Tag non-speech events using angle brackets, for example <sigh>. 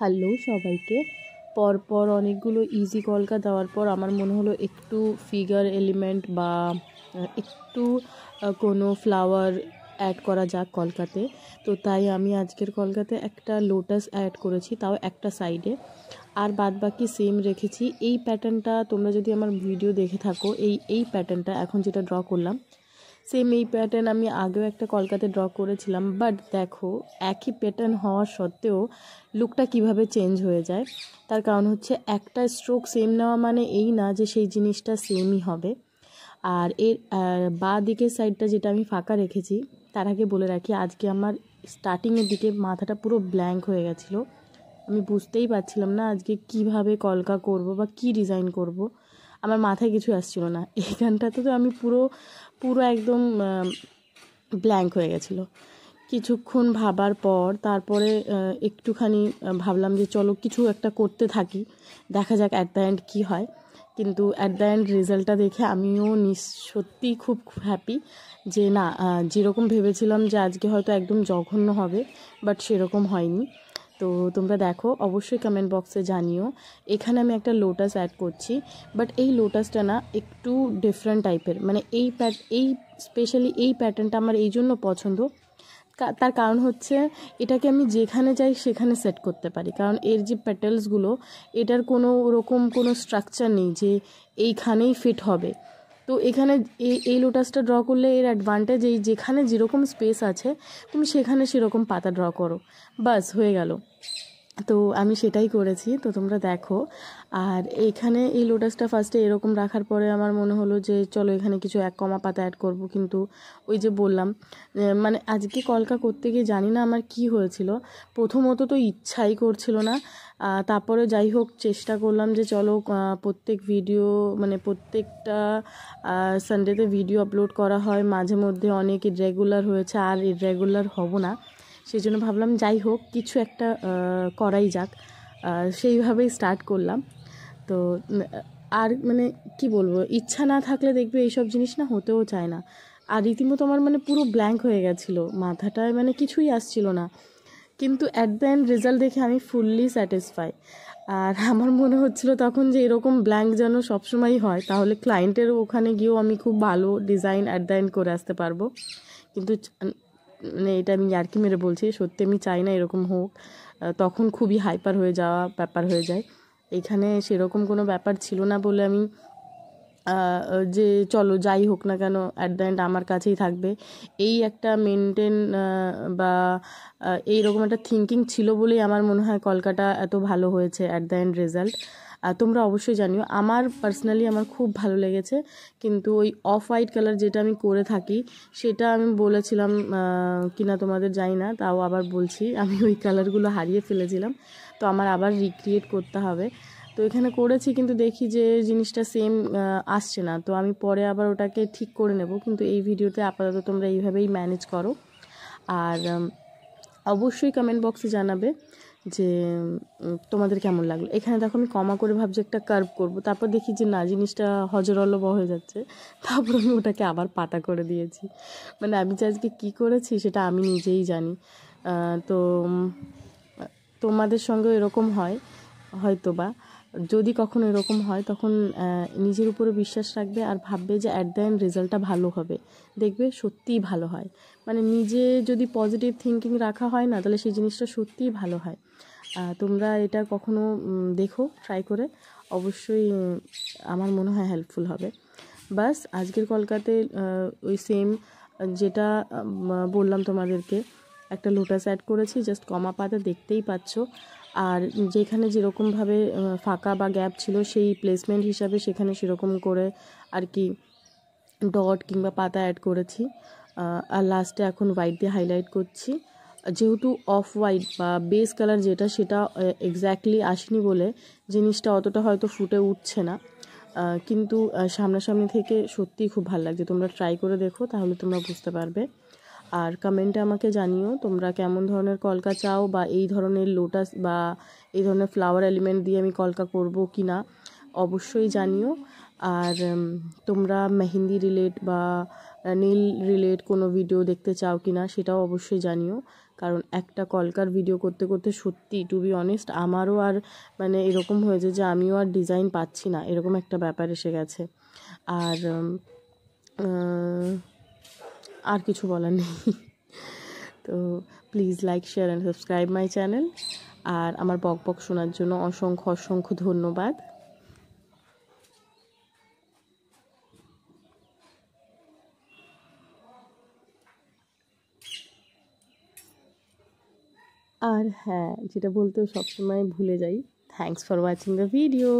hello সবাইকে পরপর অনেকগুলো ইজি কলকা দেওয়ার পর আমার মনে হলো একটু ফিগার এলিমেন্ট বা একটু কোনো ফ্লাওয়ার অ্যাড করা যাক কলকাতে তো তাই আমি আজকের কলকাতে একটা লোটাস অ্যাড করেছি তাও একটা সাইডে আর বাদ বাকি সেম রেখেছি এই প্যাটার্নটা তোমরা যদি আমার ভিডিও দেখে থাকো এই এই প্যাটার্নটা এখন যেটা ড্র করলাম সেম এই প্যাটার্ন আমি আগেও একটা কলকাতে ড্র করেছিলাম বাট দেখো একই প্যাটার্ন হওয়া সত্ত্বেও লুকটা কিভাবে চেঞ্জ হয়ে যায় তার কারণ হচ্ছে একটা স্ট্রোক সেম নেওয়া মানে এই না যে সেই জিনিসটা সেমই হবে আর এর বা দিকের সাইডটা যেটা আমি ফাঁকা রেখেছি তার আগে বলে রাখি আজকে আমার স্টার্টিংয়ের দিকে মাথাটা পুরো ব্ল্যাঙ্ক হয়ে গেছিলো আমি বুঝতেই পারছিলাম না আজকে কিভাবে কলকা করব বা কি ডিজাইন করব আমার মাথায় কিছু আসছিল না এই গানটাতে তো আমি পুরো পুরো একদম ব্ল্যাঙ্ক হয়ে গেছিলো কিছুক্ষণ ভাবার পর তারপরে একটুখানি ভাবলাম যে চলো কিছু একটা করতে থাকি দেখা যাক অ্যাট দ্য এন্ড কী হয় কিন্তু অ্যাট দ্য এন্ড রেজাল্টটা দেখে আমিও সত্যি সত্যিই খুব হ্যাপি যে না যেরকম ভেবেছিলাম যে আজকে হয়তো একদম জঘন্য হবে বাট সেরকম হয়নি তো তোমরা দেখো অবশ্যই কমেন্ট বক্সে জানিও এখানে আমি একটা লোটাস অ্যাড করছি বাট এই লোটাসটা না একটু ডিফারেন্ট টাইপের মানে এই প্যাট এই স্পেশালি এই প্যাটার্নটা আমার এই জন্য পছন্দ তার কারণ হচ্ছে এটাকে আমি যেখানে যাই সেখানে সেট করতে পারি কারণ এর যে প্যাটেলসগুলো এটার কোনো রকম কোনো স্ট্রাকচার নেই যে এইখানেই ফিট হবে তো এখানে এই লোটাসটা ড্র করলে এর অ্যাডভান্টেজ এই যেখানে যেরকম স্পেস আছে তুমি সেখানে সেরকম পাতা ড্র করো বাস হয়ে গেল তো আমি সেটাই করেছি তো তোমরা দেখো আর এখানে এই লোটাসটা ফার্স্টে এরকম রাখার পরে আমার মনে হলো যে চলো এখানে কিছু এক কমা পাতা অ্যাড করব কিন্তু ওই যে বললাম মানে আজকে কলকা করতে গিয়ে জানি না আমার কি হয়েছিল প্রথমত তো ইচ্ছাই করছিল না তারপরে যাই হোক চেষ্টা করলাম যে চলো প্রত্যেক ভিডিও মানে প্রত্যেকটা সানডেতে ভিডিও আপলোড করা হয় মাঝে মধ্যে অনেক ইরেগুলার হয়েছে আর ইরেগুলার হব না সেই জন্য ভাবলাম যাই হোক কিছু একটা করাই যাক সেইভাবেই স্টার্ট করলাম তো আর মানে কি বলবো ইচ্ছা না থাকলে দেখবে এইসব জিনিস না হতেও চায় না আর রীতিমতো আমার মানে পুরো ব্ল্যাঙ্ক হয়ে গেছিলো মাথাটায় মানে কিছুই আসছিল না কিন্তু অ্যাট দ্য এন্ড রেজাল্ট দেখে আমি ফুললি স্যাটিসফাই আর আমার মনে হচ্ছিল তখন যে এরকম ব্ল্যাঙ্ক যেন সবসময়ই হয় তাহলে ক্লায়েন্টের ওখানে গিয়েও আমি খুব ভালো ডিজাইন অ্যাট দ্য এন্ড করে আসতে পারবো কিন্তু মানে এটা আমি ইয়ার্কি মেরে বলছি সত্যি আমি চাই না এরকম হোক তখন খুবই হাইপার হয়ে যাওয়া ব্যাপার হয়ে যায় এখানে সেরকম কোনো ব্যাপার ছিল না বলে আমি যে চলো যাই হোক না কেন অ্যাট দ্য এন্ড আমার কাছেই থাকবে এই একটা মেনটেন বা এইরকম একটা থিঙ্কিং ছিল বলেই আমার মনে হয় কলকাতা এত ভালো হয়েছে অ্যাট দ্য এন্ড রেজাল্ট তোমরা অবশ্যই জানিও আমার পার্সোনালি আমার খুব ভালো লেগেছে কিন্তু ওই অফ হোয়াইট কালার যেটা আমি করে থাকি সেটা আমি বলেছিলাম কিনা তোমাদের জানি না তাও আবার বলছি <laughs> আমি ওই কালারগুলো হারিয়ে ফেলেছিলাম তো আমার আবার রিক্রিয়েট করতে হবে তো এখানে করেছি কিন্তু দেখি যে জিনিসটা সেম আসছে না তো আমি পরে আবার ওটাকে ঠিক করে নেব কিন্তু এই ভিডিওতে আপাতত তোমরা এইভাবেই ম্যানেজ করো আর অবশ্যই কমেন্ট বক্সে জানাবে যে তোমাদের কেমন লাগলো এখানে দেখো আমি কমা করে ভাবছি একটা কার্ভ করব তারপর দেখি যে না জিনিসটা হজরলব হয়ে যাচ্ছে তারপর আমি ওটাকে আবার পাতা করে দিয়েছি মানে আমি যে আজকে কী করেছি সেটা আমি নিজেই জানি তো তোমাদের সঙ্গে এরকম হয় হয়তো বা যদি কখনো এরকম হয় তখন নিজের উপরে বিশ্বাস রাখবে আর ভাববে যে অ্যাট দ্য এন্ড রেজাল্টটা ভালো হবে দেখবে সত্যিই ভালো হয় মানে নিজে যদি পজিটিভ থিঙ্কিং রাখা হয় না তাহলে সেই জিনিসটা সত্যিই ভালো হয় তোমরা এটা কখনো দেখো ট্রাই করে অবশ্যই আমার মনে হয় হেল্পফুল হবে বাস আজকের কলকাতে ওই সেম যেটা বললাম তোমাদেরকে একটা লোটাস অ্যাড করেছি জাস্ট কমা পাতা দেখতেই পাচ্ছ আর যেখানে যেরকমভাবে ফাঁকা বা গ্যাপ ছিল সেই প্লেসমেন্ট হিসাবে সেখানে সেরকম করে আর কি ডট কিংবা পাতা অ্যাড করেছি আর লাস্টে এখন হোয়াইট দিয়ে হাইলাইট করছি যেহেতু অফ হোয়াইট বা বেস কালার যেটা সেটা এক্স্যাক্টলি আসেনি বলে জিনিসটা অতটা হয়তো ফুটে উঠছে না কিন্তু সামনাসামনি থেকে সত্যিই খুব ভালো লাগছে তোমরা ট্রাই করে দেখো তাহলে তোমরা বুঝতে পারবে আর কমেন্টে আমাকে জানিও তোমরা কেমন ধরনের কলকা চাও বা এই ধরনের লোটাস বা এই ধরনের ফ্লাওয়ার এলিমেন্ট দিয়ে আমি কলকা করব কি না অবশ্যই জানিও আর তোমরা মেহেন্দি রিলেট বা নীল রিলেট কোনো ভিডিও দেখতে চাও কি না সেটাও অবশ্যই জানিও কারণ একটা কলকার ভিডিও করতে করতে সত্যি টু বি অনেস্ট আমারও আর মানে এরকম হয়েছে যে আমিও আর ডিজাইন পাচ্ছি না এরকম একটা ব্যাপার এসে গেছে আর আর কিছু বলার নেই তো please like share and subscribe my channel আর আমার বক বক শোনার জন্য অসংখ্য অসংখ্য ধন্যবাদ আর হ্যাঁ যেটা বলতেও সবসময় ভুলে যাই thanks for watching the video